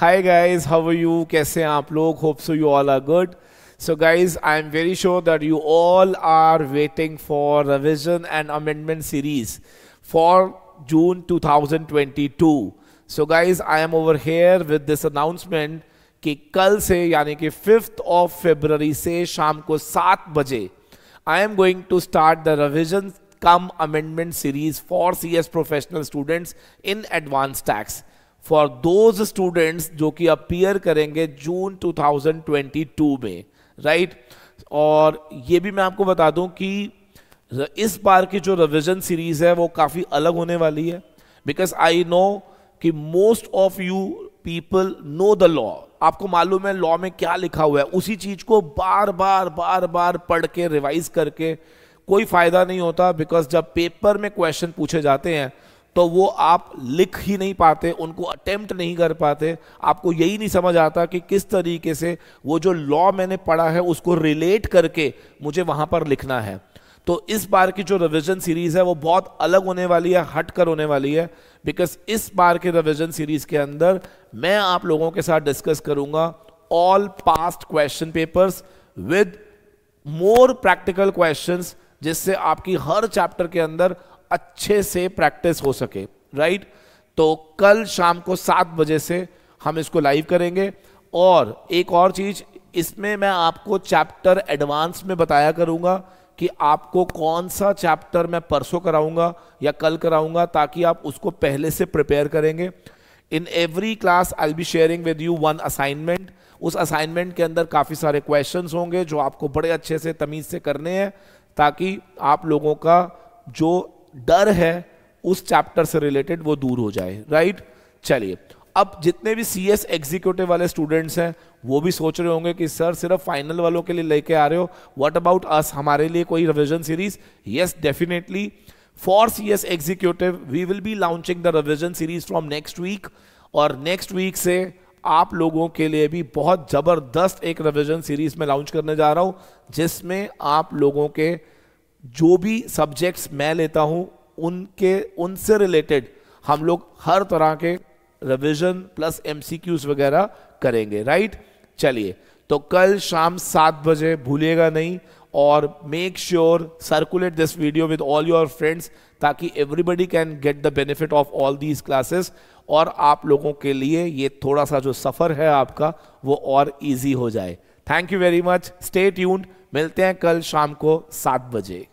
Hi guys how you कैसे हैं आप लोग hope so you all are good so guys I am very sure that you all are waiting for revision and amendment series for June two so guys I am over here with this announcement कि कल से यानी कि fifth of February से शाम को सात बजे I am going to start the revision cum amendment series for C S professional students in advance tax for those students जो कि अपीयर करेंगे जून 2022 में राइट right? और ये भी मैं आपको बता दूं कि इस बार की जो रिविजन सीरीज है वो काफ़ी अलग होने वाली है बिकॉज आई नो कि most of you people know the law आपको मालूम है लॉ में क्या लिखा हुआ है उसी चीज को बार बार बार बार पढ़ के रिवाइज करके कोई फायदा नहीं होता बिकॉज जब पेपर में क्वेश्चन पूछे जाते हैं तो वो आप लिख ही नहीं पाते उनको अटेम्प्ट नहीं कर पाते आपको यही नहीं समझ आता कि किस तरीके से वो जो लॉ मैंने पढ़ा है उसको रिलेट करके मुझे वहां पर लिखना है तो इस बार की जो रिविजन सीरीज़ है वो बहुत अलग होने वाली है हट कर होने वाली है बिकॉज इस बार के रिविजन सीरीज़ के अंदर मैं आप लोगों के साथ डिस्कस करूंगा all past question papers with more practical questions जिससे आपकी हर चैप्टर के अंदर अच्छे से प्रैक्टिस हो सके राइट तो कल शाम को सात बजे से हम इसको लाइव करेंगे और एक और चीज इसमें मैं आपको चैप्टर एडवांस में बताया करूंगा कि आपको कौन सा चैप्टर मैं परसों कराऊंगा या कल कराऊंगा ताकि आप उसको पहले से प्रिपेयर करेंगे in every class I be sharing with you one assignment उस असाइनमेंट के अंदर काफ़ी सारे क्वेश्चंस होंगे जो आपको बड़े अच्छे से तमीज़ से करने हैं ताकि आप लोगों का जो डर है उस चैप्टर से रिलेटेड वो दूर हो जाए राइट चलिए अब जितने भी सी एस एग्जीक्यूटिव वाले स्टूडेंट्स हैं वो भी सोच रहे होंगे कि सर सिर्फ फाइनल वालों के लिए लेके आ रहे हो व्हाट अबाउट अस हमारे लिए कोई revision series yes definitely for C S executive we will be launching the revision series from next week और नेक्स्ट वीक से आप लोगों के लिए भी बहुत ज़बरदस्त एक रिविजन सीरीज में लॉन्च करने जा रहा हूं जिसमें आप लोगों के जो भी सब्जेक्ट्स मैं लेता हूँ उनके उनसे रिलेटेड हम लोग हर तरह के रिविजन प्लस एम वगैरह करेंगे राइट चलिए तो कल शाम सात बजे भूलिएगा नहीं और make sure circulate this video with all your friends ताकि everybody can get the benefit of all these classes और आप लोगों के लिए ये थोड़ा सा जो सफ़र है आपका वो और इजी हो जाए thank you very much stay tuned मिलते हैं कल शाम को सात बजे